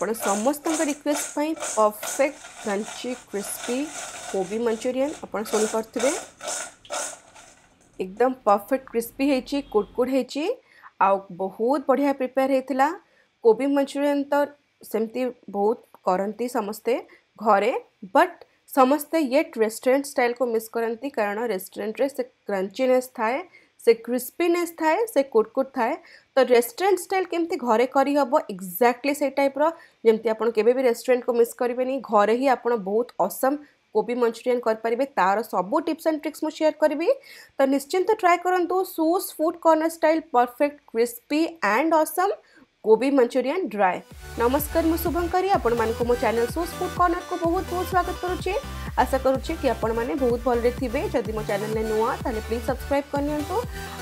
પણ સમસ્તં કા રિક્વેસ્ટ પાય ઓફસેક ક્રિસ્પી કોબી મંચુરિયન આપણ સંકરતરે એકદમ પરફેક્ટ ક્રિસ્પી હે ચી કોટકોટ હે ચી આઉ બહુત બઢિયા પ્રિપેર હે થિલા કોબી મંચુરિયન તો સેમતી બહુત કરંતિ સમસ્તે ઘરે બટ સમસ્તે યે રેસ્ટોરન્ટ સ્ટાઈલ કો મિસ કરંતિ કારણ રેસ્ટોરન્ટ રે ક્રંચીનેસ થાય से क्रिस्पिनेस थाए से कुटकुट थाए तो रेस्टुरांट स्टाइल केमी घर करहब एक्जाक्टली से टाइप्र जमी आप रेस्टुरांट को मिस करेंगे घरे ही आप बहुत असम कोबी मंचुरीयन करेंगे तार सब टीप्स एंड ट्रिक्स मुझे सेयार करी तो निश्चिंत ट्राए करूँ सुस् food corner style perfect crispy and असम कोबी मंचूरियन ड्राए नमस्कार ମୁଁ ଶୁଭଙ୍କରୀ ଆପଣମାନଙ୍କୁ ମୋ ଚ୍ୟାନେଲ୍ ସୋସ୍ ଫୁଡ଼୍ କର୍ଣ୍ଣରକୁ ବହୁତ ବହୁତ ସ୍ୱାଗତ କରୁଛି ଆଶା କରୁଛି କି ଆପଣମାନେ ବହୁତ ଭଲରେ ଥିବେ ଯଦି ମୋ ଚ୍ୟାନେଲ୍ରେ ନୂଆ ତାହେଲେ ପ୍ଲିଜ୍ ସବସ୍କ୍ରାଇବ୍ କରିନିଅନ୍ତୁ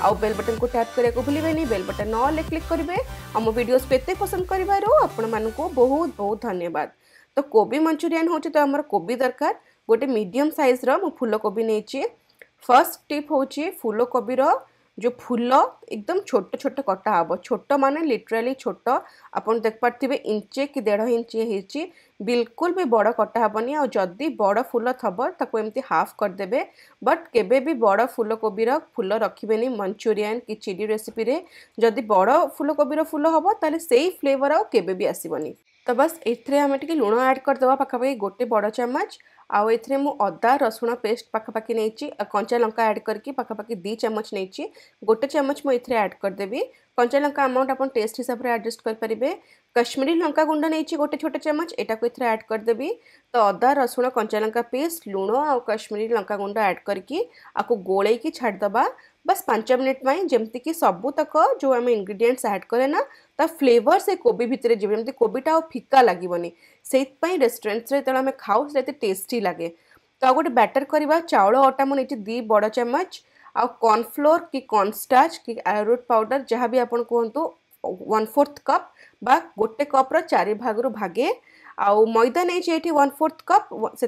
ଆଉ ବେଲ୍ ବଟନ୍କୁ ଟ୍ୟାପ୍ କରିବାକୁ ଭୁଲିବେନି ବେଲ୍ ବଟନ୍ ନହେଲେ କ୍ଲିକ୍ କରିବେ ଆଉ ମୋ ଭିଡ଼ିଓସ୍କୁ ଏତେ ପସନ୍ଦ କରିବାରୁ ଆପଣମାନଙ୍କୁ ବହୁତ ବହୁତ ଧନ୍ୟବାଦ ତ କୋବି ମଞ୍ଚୁରିଆନ୍ ହେଉଛି ତ ଆମର କୋବି ଦରକାର ଗୋଟେ ମିଡ଼ିୟମ୍ ସାଇଜ୍ର ମୁଁ ଫୁଲକୋବି ନେଇଛି ଫାର୍ଷ୍ଟ ଟିପ୍ ହେଉଛି ଫୁଲକୋବିର जो फूल एकदम छोट छोट कटा हे छोट मान लिटराली छोट आपड़ देखिपे इंचे कि देढ़ इंच हो बिल्कुल भी बड़ कटा हेनी आदि बड़ फूल थब एमती हाफ करदे बट के भी बड़ फूलकोबीर फूल रखबे मंचूरीयन कि चिली रेसीपी जदि बड़ फुलकोबी फूल हम तेल से ही फ्लेवर आउ आसबनी तो बस ये आम लुण आड करदे पाखापाखि गोटे बड़ चामच आउ ए अदा रसुण पेस्ट पाखापाखि नहीं कंचा लंका ऐड करके पाखापाखि दी चमच नहीं गोटे चमच मुझे ऐड करदेवि कंचा लंका अमाउंट आप टेस्ट हिसाब से आडजस्ट करें कश्मीरी लंका गुंड नहीं गोटे छोट चमच को ऐड करदेवि तो अदा रसुण कंचा लंका पेस्ट लुण आ कश्मीरी लंका गुंड ऐड करके गोल छाड़देबा बस पांच मिनिट पाई जमीक सबुतक जो आम इनग्रीडियंट्स आड कले फ्लेवर से कोबी भितर जमी कोबीटा फिका लगे से रेस्टुरांट्स जो आम खाऊ से टेस्ट लगे तो आ गए बैटर करवा चाउल अटा मुझे दि बड़ चमच आ कर्नफ्लोर कि कर्णस्टाच कि आरोट पाउडर जहाँ भी आपन कहतु वन फोर्थ कप बा गोटे कप्र चार भाग रु भागे आ मैदा नहीं वन फोर्थ कप से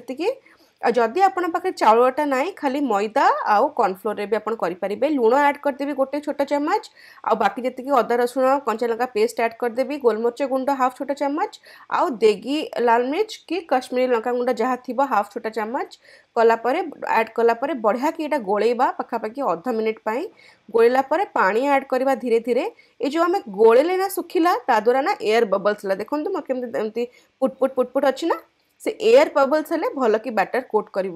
ଆଉ ଯଦି ଆପଣଙ୍କ ପାଖରେ ଚାଉଳଟା ନାହିଁ ଖାଲି ମଇଦା ଆଉ କର୍ଣ୍ଣଫ୍ଲୋରରେ ବି ଆପଣ କରିପାରିବେ ଲୁଣ ଆଡ଼୍ କରିଦେବି ଗୋଟେ ଛୋଟ ଚାମଚ ଆଉ ବାକି ଯେତିକି ଅଦା ରସୁଣ କଞ୍ଚା ଲଙ୍କା ପେଷ୍ଟ ଆଡ଼୍ କରିଦେବି ଗୋଲମରିଚ ଗୁଣ୍ଡ ହାଫ୍ ଛୋଟ ଚାମଚ ଆଉ ଦେଗି ଲାଲ ମିର୍ଚ କି କାଶ୍ମୀରୀ ଲଙ୍କା ଗୁଣ୍ଡ ଯାହା ଥିବ ହାଫ୍ ଛୋଟ ଚାମଚ କଲାପରେ ଆଡ଼୍ କଲାପରେ ବଢ଼ିଆ କି ଏଇଟା ଗୋଳେଇବା ପାଖାପାଖି ଅଧ ମିନିଟ୍ ପାଇଁ ଗୋଳେଇଲା ପରେ ପାଣି ଆଡ଼୍ କରିବା ଧୀରେ ଧୀରେ ଏ ଯେଉଁ ଆମେ ଗୋଳେଇଲେ ନା ଶୁଖିଲା ତାଦ୍ୱାରା ନା ଏୟାର ବବଲ୍ସ ହେଲା ଦେଖନ୍ତୁ ମୋର କେମିତି ଏମିତି ପୁଟ ପୁଟ ପୁଟ ପୁଟ ଅଛି ନା से एयर पबल्स हेल्ले भल कि बैटर कोट कर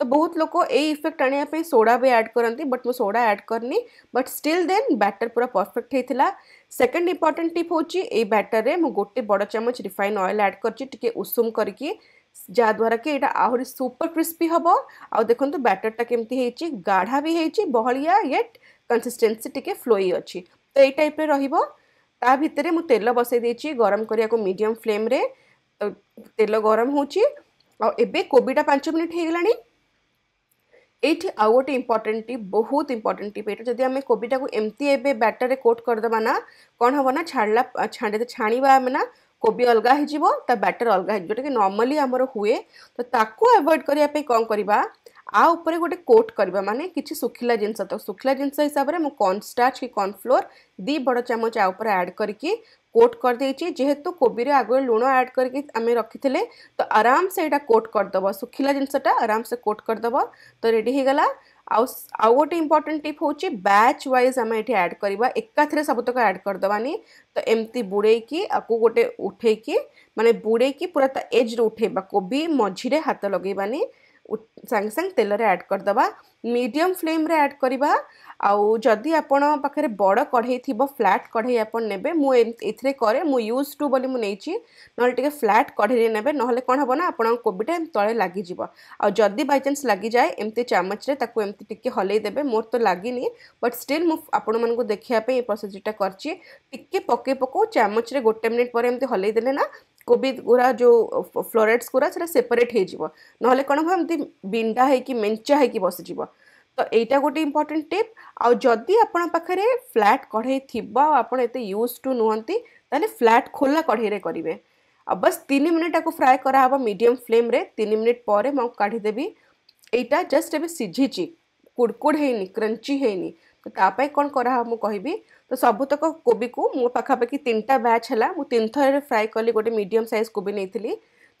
तो बहुत लोग ये इफेक्ट आने पर सोडा भी ऐड करती बट मुझ सोडा एड करनी बट स्टिल देन बैटर पूरा परफेक्ट होता सेकेंड इंपोर्टाट टीप हूँ ये बैटर में मुझे गोटे बड़ चामच रिफाइन अएल आड करसुम करके जहाद्वारा कि यहाँ आहरी सुपर क्रिस्पी हे आखत तो बैटरटा केमती गाढ़ा भी बहलिया ये कनसीस्टेन्सी टी फ्लोई अच्छी तो ये टाइप रही भितर मुझे तेल बसई गरम करने को मीडियम फ्लेम्रे तेल गरम होबिटा पांच मिनिट हो ये आउ गोटे इम्पोर्टाट टीप बहुत इम्पोर्टाट टीप ये जब आम कोबिटा को एमती एवं बैटर कोट करदेबा ना कौन हम ना छाड़ला छाड़ छाणीवा आम ना कोबी अलग हो बैटर अलग जोटा नर्माली आमर हुए तो ताको एवोड करने कौन करवा आउपर गोटे कोट करवा मानने किसी शुखला जिनस तो शुखला जिनस हिसाब से मुझ कर्णस्टार्च कि कर्णफ्लोर दी बड़ चामच आउपर एड करके कोट करदे जेहेतु कोबी आगे लुण आड करें रखी रखी तो आराम से यहाँ कोट करदेव सुखला जिनसटा आराम से कोट करदेव तो रेडीगला आउ गोटे इंपोर्टाट टीप हूँ बैच वाइज आम ये आड करवा एकाथर सबुतक आड करदेवानी तो एमती बुड़े आपको गोटे उठे मानते बुड़े पूरा एज्रे उठेबा कोबी मझीरे हाथ लगेबानी सांग सांग तेल ऐड कर करदे मीडियम फ्लेम रे ऐड करवा आदि आप बड़ कढ़ई थी फ्लाट कढ़ई आप ने करे मु यूज टू बोली मुझे ना टे फ्लाट कढ़ई ने ना कौन हम ना आपबीटा तले लगे आदि बैचान्स लग जाए एमती चामच टे हलईदे मोर तो लगे बट स्टिल मुझे देखापी प्रोसेजा करके पकई पकाऊ चामच गोटे मिनिट पर हलईदे ना କୋବି ଗୁରା ଯେଉଁ ଫ୍ଲୋରେଟ୍ସ ଗୁରା ସେଟା ସେପାରେଟ୍ ହେଇଯିବ ନହେଲେ କ'ଣ ହେବ ଏମିତି ବିଣ୍ଡା ହେଇକି ମେଞ୍ଚା ହେଇକି ବସିଯିବ ତ ଏଇଟା ଗୋଟେ ଇମ୍ପର୍ଟାଣ୍ଟ ଟିପ୍ ଆଉ ଯଦି ଆପଣଙ୍କ ପାଖରେ ଫ୍ଲାଟ୍ କଢ଼େଇ ଥିବ ଆଉ ଆପଣ ଏତେ ୟୁଜ୍ ଟୁ ନୁହନ୍ତି ତାହେଲେ ଫ୍ଲାଟ୍ ଖୋଲା କଢ଼େଇରେ କରିବେ ଆଉ ବାସ୍ ତିନି ମିନିଟ୍ ତାକୁ ଫ୍ରାଏ କରାହେବ ମିଡ଼ିୟମ୍ ଫ୍ଲେମ୍ରେ ତିନି ମିନିଟ୍ ପରେ ମୁଁ କାଢ଼ିଦେବି ଏଇଟା ଜଷ୍ଟ ଏବେ ସିଝିଛି କୁଡ଼କୁଡ଼ ହେଇନି କ୍ରଞ୍ଚି ହେଇନି ତ ତା ପାଇଁ କ'ଣ କରାହେବ ମୁଁ କହିବି ତ ସବୁତକ କୋବିକୁ ମୁଁ ପାଖାପାଖି ତିନିଟା ବ୍ୟାଚ୍ ହେଲା ମୁଁ ତିନି ଥରରେ ଫ୍ରାଏ କଲି ଗୋଟେ ମିଡ଼ିୟମ୍ ସାଇଜ୍ କୋବି ନେଇଥିଲି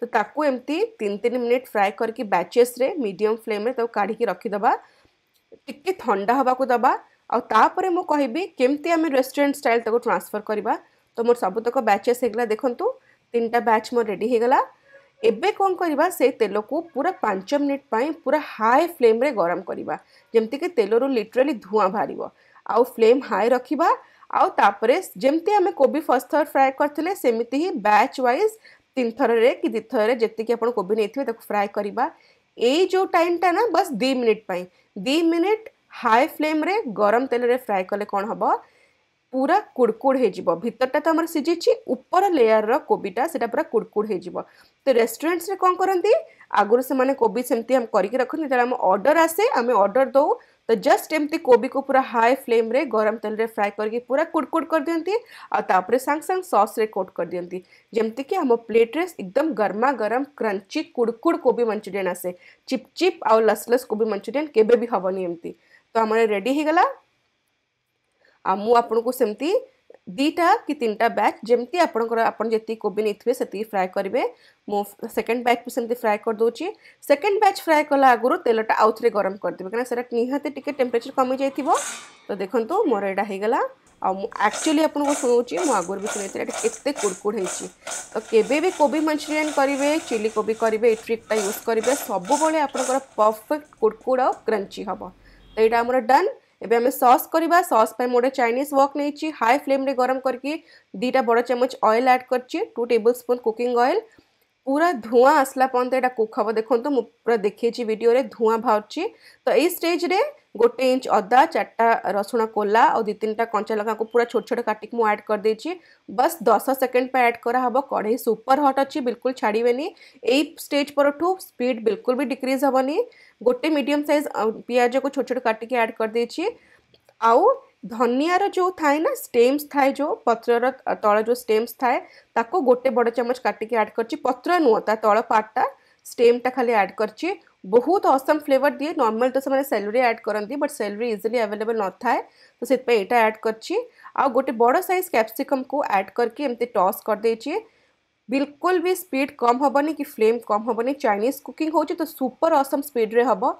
ତ ତାକୁ ଏମିତି ତିନି ତିନି ମିନିଟ୍ ଫ୍ରାଏ କରିକି ବ୍ୟାଚେସ୍ରେ ମିଡ଼ିୟମ୍ ଫ୍ଲେମ୍ରେ ତାକୁ କାଢ଼ିକି ରଖିଦେବା ଟିକେ ଥଣ୍ଡା ହେବାକୁ ଦେବା ଆଉ ତାପରେ ମୁଁ କହିବି କେମିତି ଆମେ ରେଷ୍ଟୁରାଣ୍ଟ ଷ୍ଟାଇଲ୍ ତାକୁ ଟ୍ରାନ୍ସଫର୍ କରିବା ତ ମୋର ସବୁତକ ବ୍ୟାଚେସ୍ ହେଇଗଲା ଦେଖନ୍ତୁ ତିନିଟା ବ୍ୟାଚ୍ ମୋର ରେଡ଼ି ହେଇଗଲା एबे कौन करवा से तेल को पूरा पांच मिनिट पूरा हाई फ्लेम रे गरम करवा जमीक तेल रू लिटराली धूआ बाहर आउ फ्लेम हाई रखा आउतापुर जमती आम कोबी फर्स्ट थर फ्राए करते सेमती ही बैच व्वज तीन थर रे कि दी थर जी आप कोबी नहीं थे फ्राए करवा जो टाइम टा ना बस दी मिनिट पाई दी मिनिट हाई फ्लेम रे गरम तेल रे फ्राए कले कौन हम पूरा कुड़कुड़ भितरटा तो आम सीझी उपर लेयर रोबीटा से पूरा कुड़कुड़ तो रेस्टुरांट्स कौन करती आगुरी से कोबी सेमती कर करके जो अर्डर आसे आम अर्डर दौ तो जस्ट एमती कोबी को पूरा हाई फ्लेम रे गरम तेल रे फ्राई करके पूरा कुड़कुड़ कर दिखती सांग सांग सॉस रे कोट कर दिखती जमती कि आम प्लेट्रे एकदम गरमा गरम क्रंची कुड़कुड़ कोबी मंचुरीयन आसे चिपचिप आउ लसलस कोबी मंचुरीयन केबे भी हेनी एमती तो आम रेडीगला ଆଉ ମୁଁ ଆପଣଙ୍କୁ ସେମିତି ଦୁଇଟା କି ତିନିଟା ବ୍ୟାଚ୍ ଯେମିତି ଆପଣଙ୍କର ଆପଣ ଯେତିକି କୋବି ନେଇଥିବେ ସେତିକି ଫ୍ରାଏ କରିବେ ମୁଁ ସେକେଣ୍ଡ ବି ସେମିତି ଫ୍ରାଏ କରିଦେଉଛି ସେକେଣ୍ଡ ବ୍ୟାଚ୍ ଫ୍ରାଏ କଲା ଆଗରୁ ତେଲଟା ଆଉ ଥରେ ଗରମ କରିଦେବେ କାରଣ ସେଇଟା ନିହାତି ଟିକେ ଟେମ୍ପରେଚର୍ କମିଯାଇଥିବ ତ ଦେଖନ୍ତୁ ମୋର ଏଇଟା ହେଇଗଲା ଆଉ ମୁଁ ଆକ୍ଚୁଆଲି ଆପଣଙ୍କୁ ଶୁଣଉଛି ମୁଁ ଆଗରୁ ବି ଶୁଣେଇଥିଲି ଏଇଟା କେତେ କୁଡ଼କୁଡ଼ ହେଇଛି ତ କେବେ ବି କୋବି ମଞ୍ଚୁରିଆନ୍ କରିବେ ଚିଲି କୋବି କରିବେ ଏଇ ଟ୍ରିକ୍ଟା ୟୁଜ୍ କରିବେ ସବୁବେଳେ ଆପଣଙ୍କର ପରଫେକ୍ଟ କୁଡ଼କୁଡ଼ ଆଉ କ୍ରଞ୍ଚି ହେବ ତ ଏଇଟା ଆମର ଡନ୍ ଏବେ ଆମେ ସସ୍ କରିବା ସସ୍ ପାଇଁ ମୁଁ ଗୋଟେ ଚାଇନିଜ୍ ୱକ୍ ନେଇଛି ହାଇ ଫ୍ଲେମ୍ରେ ଗରମ କରିକି ଦୁଇଟା ବଡ଼ ଚାମଚ ଅଏଲ୍ ଆଡ଼୍ କରିଛି two tablespoon cooking oil पूरा धूआ आसला पर्यटन यहाँ कुक हम देखो तो मुझे देखिए भिडियो धूआ बाहर तो यही स्टेज रे गोटे इंच अदा चार्टा रसुण कोला और दु तीन टा कंचा लगा को पूरा छोट छोट काटिक मुझे ऐड कर बस दस सेकेंड पर ऐड करा हम कढ़ई सुपर हॉट अच्छी बिल्कुल छाड़े यही स्टेज पर स्पीड बिल्कुल भी डिक्रीज हेनी गोटे मीडियम सैज पिज को छोट छोट काटिक एड कर आउ धनिया जो थाए ना स्टेम्स थाए जो पत्र तले जो स्टेम्स थाए ताको गोटे बड़ चमच काटिके ऐड कर पत्र नुहता तल पार्टा स्टेम टा खाली एड कर बहुत असम फ्लेवर दिए नॉर्मल तो से सेलरी ऐड करती बट सेलरी इजिली अवेलेबल न था तो से ऐड कर गोटे बड़ साइज कैप्सिकम को ऐड करके एमती टस् करदे बिल्कुल भी स्पीड कम हेनी कि फ्लेम कम हेनी चाइनीज कुकिंग हो तो सुपर असम स्पीड्रे हम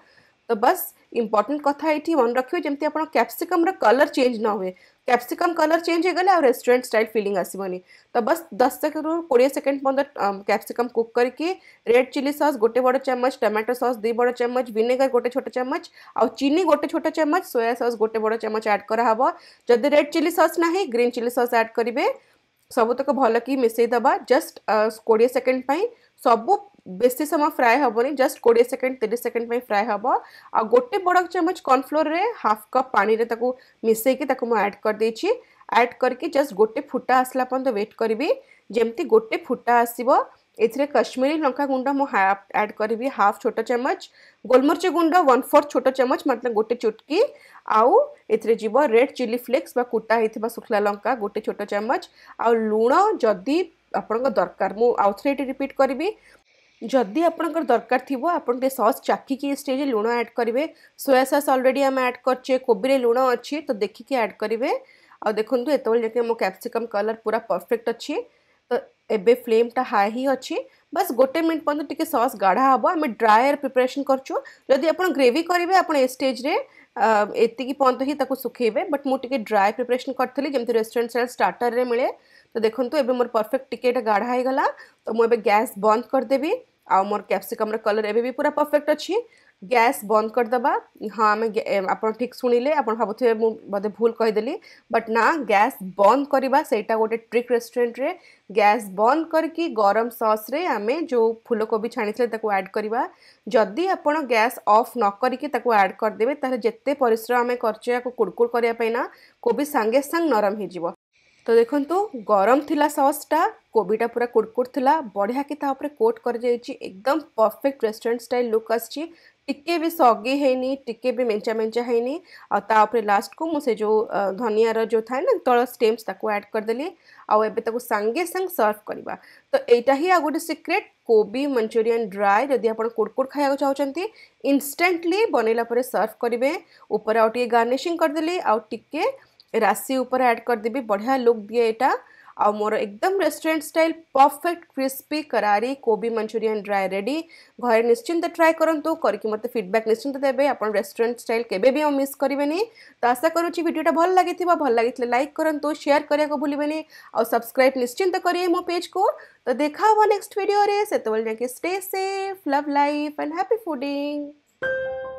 तो बस ইম্পর্টাট কথা এটি মনে রাখবে যেমন আপনার ক্যাপসিকম্র কলর চেঞ্জ না হুয়ে ক্যাপসিকম কলর চেঞ্জ হয়ে গেলে আর রেস্টুরান্ট স্টাইল ফিলিং আসবনি তো বস দশ সেকেন্ডর কোড়ি সেকেন্ড পর্যন্ত ক্যাপসিকম কুক করি রেড চিলি সস গোটে বড় চামচ টমেটো সস দুই বড় চামচ ভিনেগার গোটে ছোট চামচ চিনি গোটে ছোট চামচ সোয়া সস গোটে বড় চামচ আড করা হব যদি রেড চিলি সস না গ্রিন চিলি সস আড করবে ସବୁତକ ଭଲକି ମିଶାଇ ଦେବା ଜଷ୍ଟ କୋଡ଼ିଏ ସେକେଣ୍ଡ ପାଇଁ ସବୁ बेस समय फ्राए हेनी जस्ट कोड़े सेकेंड तीस सेकेंड फ्राए हे आ गोटे बड़ चमच कर्नफ्लोर में हाफ कप पानी मिसेकिड करदे आड करके जस्ट गोटे फुटा आसला पर्यटन तो व्वेट करी जमी गोटे फुटा आसो ए काश्मीरी लंका गुंड मुझे एड करी हाफ छोट चमच गोलमरच गुंड वन फोर्थ छोट चमच मतलब गोटे चुटकी आउ ए जी रेड चिली फ्लेक्स कूटा ही शुखला लंका गोटे छोट चमच आ लुण जदि आप दरकार मुझे रिपीट करी जदि आपंकर दरकार थी आप सस् चाखिक स्टेज लुण आड करेंगे सोया सस् अलरे आम आड करे कोबी में लुण अच्छे तो देखिकी एड करेंगे आखिर ये मो कैप्सिकम कलर पूरा परफेक्ट अच्छी तो ये फ्लेमटा हाई ही अच्छी बस गोटे मिनट पर्यटन टी सस् गाढ़ा हाँ आम ड्राएर प्रिपेरेसन करदी आप ग्रेवि करेंगे आप स्टेज में ये पर्यटन ही सुखेबे बट मुझे ड्राए प्रिपेरेसन करी जमी रेस्टुरांट सारे स्टार्टर में मिले तो देखो एवं मोर परफेक्ट टिकेटा गाढ़ा होगा तो मुझे गैस बंद करदेवी आउ मोर क्याप्सिकम्र कलर एबे भी पूरा परफेक्ट अच्छी ଗ୍ୟାସ୍ ବନ୍ଦ କରିଦେବା ହଁ ଆମେ ଆପଣ ଠିକ୍ ଶୁଣିଲେ ଆପଣ ଭାବୁଥିବେ ମୁଁ ବୋଧେ ଭୁଲ କହିଦେଲି ବଟ୍ ନା ଗ୍ୟାସ୍ ବନ୍ଦ କରିବା ସେଇଟା ଗୋଟେ ଟ୍ରିକ୍ ରେଷ୍ଟୁରାଣ୍ଟରେ ଗ୍ୟାସ୍ ବନ୍ଦ କରିକି ଗରମ ସସ୍ରେ ଆମେ ଯେଉଁ ଫୁଲକୋବି ଛାଣିଥିଲେ ତାକୁ ଆଡ଼୍ କରିବା ଯଦି ଆପଣ ଗ୍ୟାସ୍ ଅଫ୍ ନ କରିକି ତାକୁ ଆଡ଼୍ କରିଦେବେ ତାହେଲେ ଯେତେ ପରିଶ୍ରମ ଆମେ କରୁଛେ ୟାକୁ କୁଡ଼କୁଡ଼ କରିବା ପାଇଁ ନା କୋବି ସାଙ୍ଗେ ସାଙ୍ଗେ ନରମ ହେଇଯିବ तो देखु गरम थी सस्टा कोबीटा पूरा कुड़कुट था बढ़िया कि ताप कोट कर एकदम परफेक्ट रेस्टोरेंट स्टाइल लुक टिके भी सगी है टिके भी मेचा मेचा है तापर लास्ट को मुझे जो धनिया जो था तल स्टेम्स एड करदेली आगे सांगे सांग सर्व करवा तो यहाँ ही आ गए सिक्रेट कोबी मंचूरीयन ड्राए जदि आप कुटकुट खाया चाहते इनस्टाटली बनला सर्व करेंगे ऊपर आउ टे गार्निशिंग करदे आ राशि ऊपर ऐड कर देवी बढ़िया लुक दिए यहाँ आ मोर एकदम रेस्टोरेंट स्टाइल परफेक्ट क्रिस्पी करारी कोबी मंचूरियन ड्राए रेडी घर निश्चिंत ट्राए करूँ करके मत फिडबैक निश्चिंत देवे आप रेस्टोरेंट स्टाइल के मिस करेंगे तो आशा करुच्ची भिडियोटा भल लगी भल लगी लाइक करूँ सेयार करने को भूलें आउ सब्सक्राइब निश्चिंत करिए मो पेज को तो देखा नेक्स्ट भिडियो से stay safe love life and happy fooding